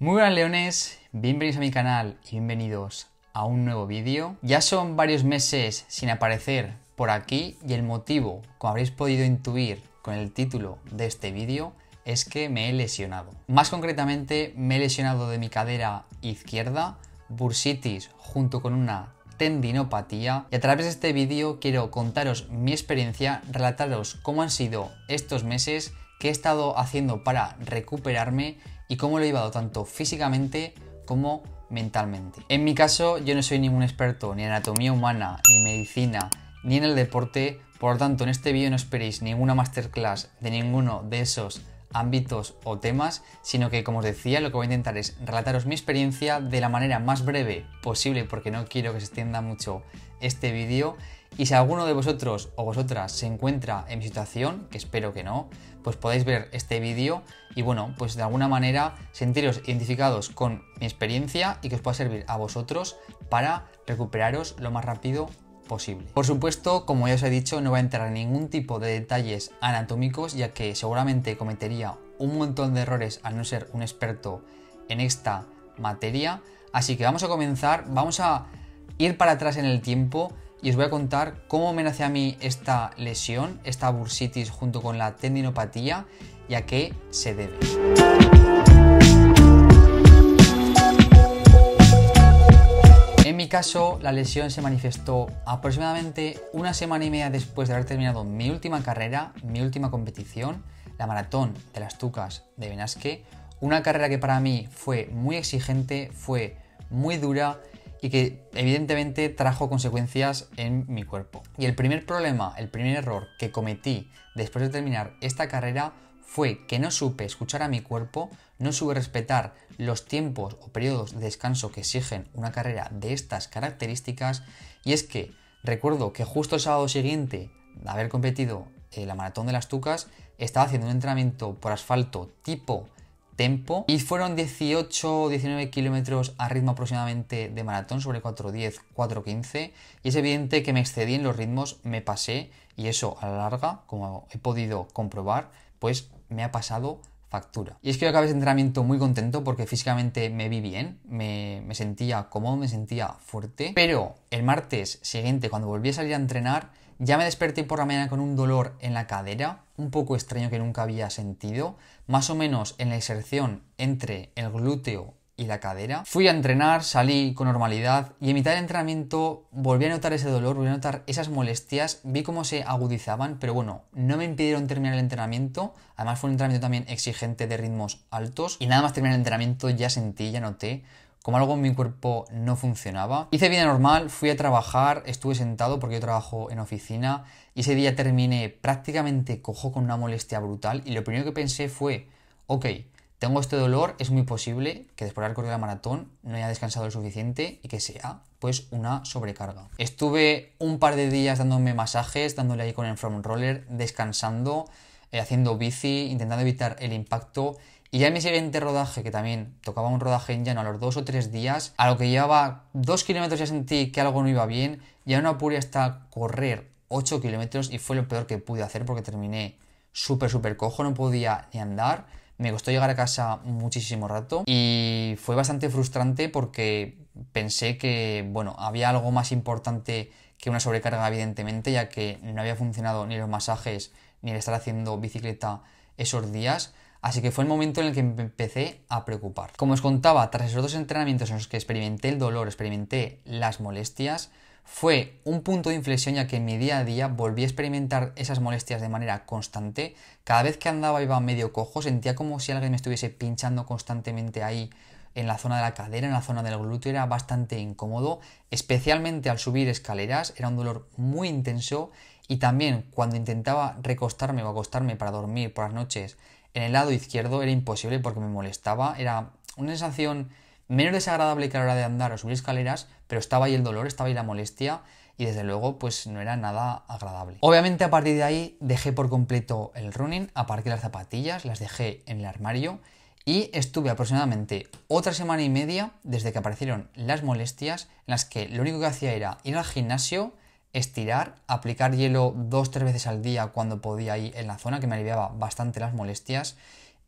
Muy buenas leones, bienvenidos a mi canal y bienvenidos a un nuevo vídeo. Ya son varios meses sin aparecer por aquí y el motivo, como habréis podido intuir con el título de este vídeo, es que me he lesionado. Más concretamente, me he lesionado de mi cadera izquierda, bursitis junto con una tendinopatía y a través de este vídeo quiero contaros mi experiencia, relataros cómo han sido estos meses, qué he estado haciendo para recuperarme y cómo lo he llevado tanto físicamente como mentalmente. En mi caso, yo no soy ningún experto ni en anatomía humana, ni en medicina, ni en el deporte, por lo tanto en este vídeo no esperéis ninguna masterclass de ninguno de esos ámbitos o temas, sino que como os decía, lo que voy a intentar es relataros mi experiencia de la manera más breve posible, porque no quiero que se extienda mucho este vídeo. Y si alguno de vosotros o vosotras se encuentra en mi situación, que espero que no, pues podéis ver este vídeo y bueno, pues de alguna manera sentiros identificados con mi experiencia y que os pueda servir a vosotros para recuperaros lo más rápido posible. Por supuesto, como ya os he dicho, no va a entrar en ningún tipo de detalles anatómicos, ya que seguramente cometería un montón de errores al no ser un experto en esta materia. Así que vamos a comenzar, vamos a ir para atrás en el tiempo y os voy a contar cómo me nace a mí esta lesión, esta bursitis junto con la tendinopatía y a qué se debe. En mi caso, la lesión se manifestó aproximadamente una semana y media después de haber terminado mi última carrera, mi última competición, la maratón de las Tucas de Benasque, una carrera que para mí fue muy exigente, fue muy dura y que evidentemente trajo consecuencias en mi cuerpo. Y el primer problema, el primer error que cometí después de terminar esta carrera fue que no supe escuchar a mi cuerpo, no supe respetar los tiempos o periodos de descanso que exigen una carrera de estas características y es que recuerdo que justo el sábado siguiente de haber competido en eh, la maratón de las Tucas estaba haciendo un entrenamiento por asfalto tipo y fueron 18 19 kilómetros a ritmo aproximadamente de maratón sobre 4.10, 4.15 y es evidente que me excedí en los ritmos, me pasé y eso a la larga, como he podido comprobar, pues me ha pasado factura. Y es que yo acabé ese entrenamiento muy contento porque físicamente me vi bien, me, me sentía cómodo, me sentía fuerte, pero el martes siguiente cuando volví a salir a entrenar ya me desperté por la mañana con un dolor en la cadera un poco extraño que nunca había sentido, más o menos en la inserción entre el glúteo y la cadera. Fui a entrenar, salí con normalidad y en mitad del entrenamiento volví a notar ese dolor, volví a notar esas molestias, vi cómo se agudizaban, pero bueno, no me impidieron terminar el entrenamiento. Además fue un entrenamiento también exigente de ritmos altos y nada más terminar el entrenamiento ya sentí, ya noté como algo en mi cuerpo no funcionaba. Hice vida normal, fui a trabajar, estuve sentado porque yo trabajo en oficina y ese día terminé prácticamente cojo con una molestia brutal y lo primero que pensé fue, ok, tengo este dolor, es muy posible que después de haber corrido la maratón no haya descansado lo suficiente y que sea pues una sobrecarga. Estuve un par de días dándome masajes, dándole ahí con el front roller, descansando, eh, haciendo bici, intentando evitar el impacto y ya en mi siguiente rodaje, que también tocaba un rodaje en llano a los dos o tres días, a lo que llevaba dos kilómetros ya sentí que algo no iba bien, y ya no apuré hasta correr 8 kilómetros y fue lo peor que pude hacer porque terminé súper, súper cojo, no podía ni andar. Me costó llegar a casa muchísimo rato y fue bastante frustrante porque pensé que, bueno, había algo más importante que una sobrecarga, evidentemente, ya que no había funcionado ni los masajes ni el estar haciendo bicicleta esos días. Así que fue el momento en el que me empecé a preocupar. Como os contaba, tras esos dos entrenamientos en los que experimenté el dolor, experimenté las molestias, fue un punto de inflexión ya que en mi día a día volví a experimentar esas molestias de manera constante. Cada vez que andaba iba medio cojo, sentía como si alguien me estuviese pinchando constantemente ahí en la zona de la cadera, en la zona del glúteo, era bastante incómodo, especialmente al subir escaleras, era un dolor muy intenso y también cuando intentaba recostarme o acostarme para dormir por las noches en el lado izquierdo era imposible porque me molestaba, era una sensación menos desagradable que a la hora de andar o subir escaleras, pero estaba ahí el dolor, estaba ahí la molestia y desde luego pues no era nada agradable. Obviamente a partir de ahí dejé por completo el running, aparqué las zapatillas, las dejé en el armario y estuve aproximadamente otra semana y media desde que aparecieron las molestias en las que lo único que hacía era ir al gimnasio, estirar, aplicar hielo dos, tres veces al día cuando podía ir en la zona que me aliviaba bastante las molestias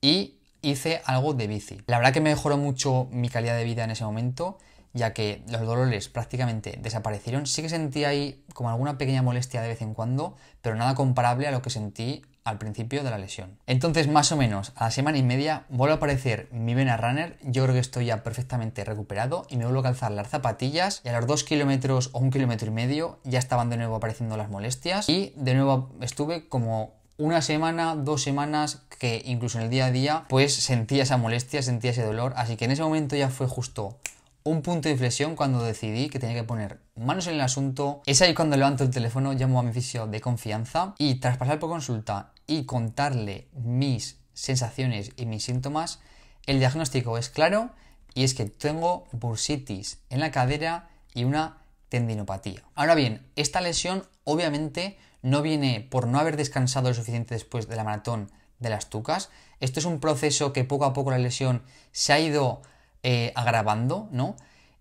y hice algo de bici. La verdad que me mejoró mucho mi calidad de vida en ese momento, ya que los dolores prácticamente desaparecieron. Sí que sentí ahí como alguna pequeña molestia de vez en cuando, pero nada comparable a lo que sentí al principio de la lesión. Entonces, más o menos a la semana y media, vuelve a aparecer mi vena runner. Yo creo que estoy ya perfectamente recuperado y me vuelvo a calzar las zapatillas. Y a los dos kilómetros o un kilómetro y medio ya estaban de nuevo apareciendo las molestias. Y de nuevo estuve como una semana, dos semanas, que incluso en el día a día, pues sentía esa molestia, sentía ese dolor. Así que en ese momento ya fue justo un punto de inflexión cuando decidí que tenía que poner manos en el asunto. Es ahí cuando levanto el teléfono, llamo a mi fisio de confianza y tras pasar por consulta y contarle mis sensaciones y mis síntomas, el diagnóstico es claro y es que tengo bursitis en la cadera y una tendinopatía. Ahora bien, esta lesión obviamente no viene por no haber descansado lo suficiente después de la maratón de las tucas. Esto es un proceso que poco a poco la lesión se ha ido eh, agravando, ¿no?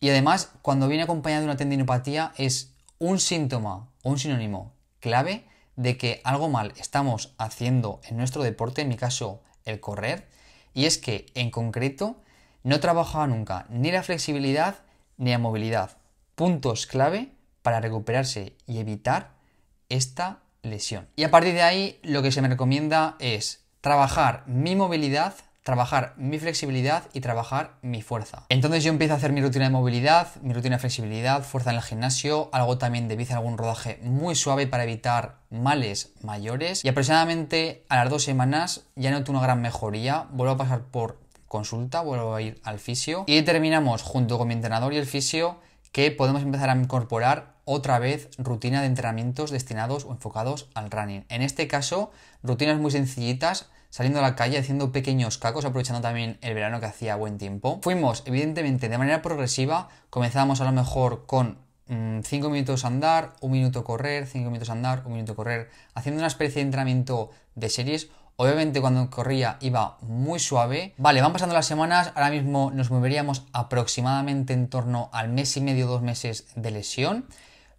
Y además, cuando viene acompañada de una tendinopatía, es un síntoma o un sinónimo clave de que algo mal estamos haciendo en nuestro deporte, en mi caso el correr, y es que en concreto no trabajaba nunca ni la flexibilidad ni la movilidad, puntos clave para recuperarse y evitar esta lesión. Y a partir de ahí lo que se me recomienda es trabajar mi movilidad, trabajar mi flexibilidad y trabajar mi fuerza. Entonces yo empiezo a hacer mi rutina de movilidad, mi rutina de flexibilidad, fuerza en el gimnasio, algo también de bici, algún rodaje muy suave para evitar males mayores y aproximadamente a las dos semanas ya noto una gran mejoría, vuelvo a pasar por consulta, vuelvo a ir al fisio y terminamos junto con mi entrenador y el fisio que podemos empezar a incorporar otra vez rutina de entrenamientos destinados o enfocados al running. En este caso, rutinas muy sencillitas, saliendo a la calle, haciendo pequeños cacos, aprovechando también el verano que hacía buen tiempo. Fuimos, evidentemente, de manera progresiva, comenzamos a lo mejor con 5 mm, minutos andar, 1 minuto correr, 5 minutos andar, 1 minuto correr, haciendo una especie de entrenamiento de series Obviamente cuando corría iba muy suave. Vale, van pasando las semanas, ahora mismo nos moveríamos aproximadamente en torno al mes y medio, dos meses de lesión.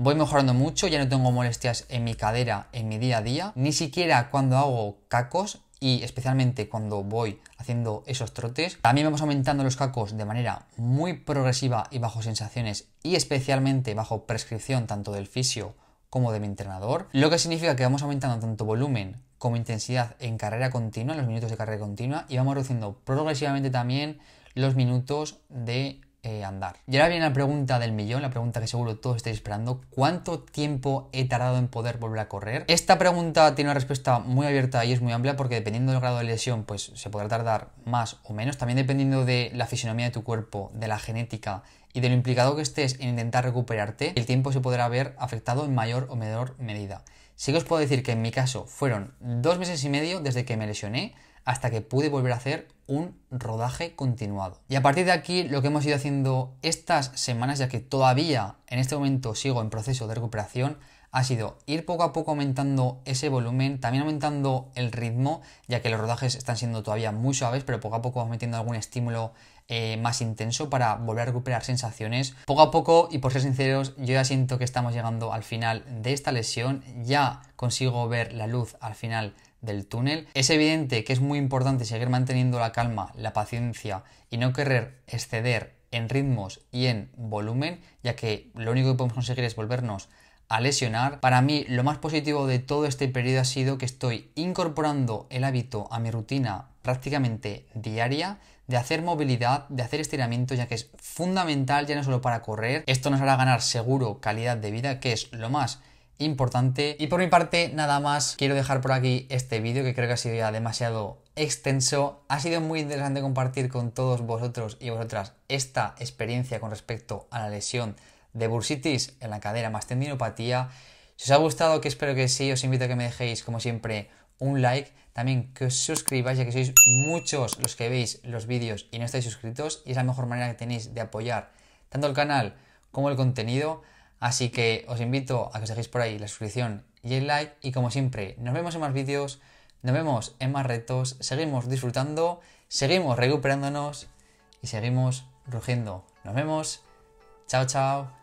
Voy mejorando mucho, ya no tengo molestias en mi cadera en mi día a día, ni siquiera cuando hago cacos y especialmente cuando voy haciendo esos trotes. También vamos aumentando los cacos de manera muy progresiva y bajo sensaciones y especialmente bajo prescripción tanto del fisio como de mi entrenador, lo que significa que vamos aumentando tanto volumen como intensidad en carrera continua, en los minutos de carrera continua y vamos reduciendo progresivamente también los minutos de eh, andar. Y ahora viene la pregunta del millón, la pregunta que seguro todos estáis esperando. ¿Cuánto tiempo he tardado en poder volver a correr? Esta pregunta tiene una respuesta muy abierta y es muy amplia porque dependiendo del grado de lesión, pues se podrá tardar más o menos. También dependiendo de la fisionomía de tu cuerpo, de la genética y de lo implicado que estés en intentar recuperarte, el tiempo se podrá ver afectado en mayor o menor medida. Sí que os puedo decir que en mi caso fueron dos meses y medio desde que me lesioné hasta que pude volver a hacer un rodaje continuado. Y a partir de aquí lo que hemos ido haciendo estas semanas, ya que todavía en este momento sigo en proceso de recuperación, ha sido ir poco a poco aumentando ese volumen, también aumentando el ritmo, ya que los rodajes están siendo todavía muy suaves, pero poco a poco vamos metiendo algún estímulo eh, más intenso para volver a recuperar sensaciones. Poco a poco, y por ser sinceros, yo ya siento que estamos llegando al final de esta lesión, ya consigo ver la luz al final del túnel. Es evidente que es muy importante seguir manteniendo la calma, la paciencia y no querer exceder en ritmos y en volumen, ya que lo único que podemos conseguir es volvernos a lesionar. Para mí lo más positivo de todo este periodo ha sido que estoy incorporando el hábito a mi rutina prácticamente diaria de hacer movilidad, de hacer estiramiento, ya que es fundamental ya no solo para correr, esto nos hará ganar seguro calidad de vida, que es lo más importante. Y por mi parte, nada más, quiero dejar por aquí este vídeo que creo que ha sido ya demasiado extenso. Ha sido muy interesante compartir con todos vosotros y vosotras esta experiencia con respecto a la lesión de bursitis en la cadera más tendinopatía. Si os ha gustado, que espero que sí, os invito a que me dejéis, como siempre, un like. También que os suscribáis, ya que sois muchos los que veis los vídeos y no estáis suscritos. Y es la mejor manera que tenéis de apoyar tanto el canal como el contenido. Así que os invito a que os dejéis por ahí la suscripción y el like. Y como siempre, nos vemos en más vídeos, nos vemos en más retos, seguimos disfrutando, seguimos recuperándonos y seguimos rugiendo. Nos vemos. Chao, chao.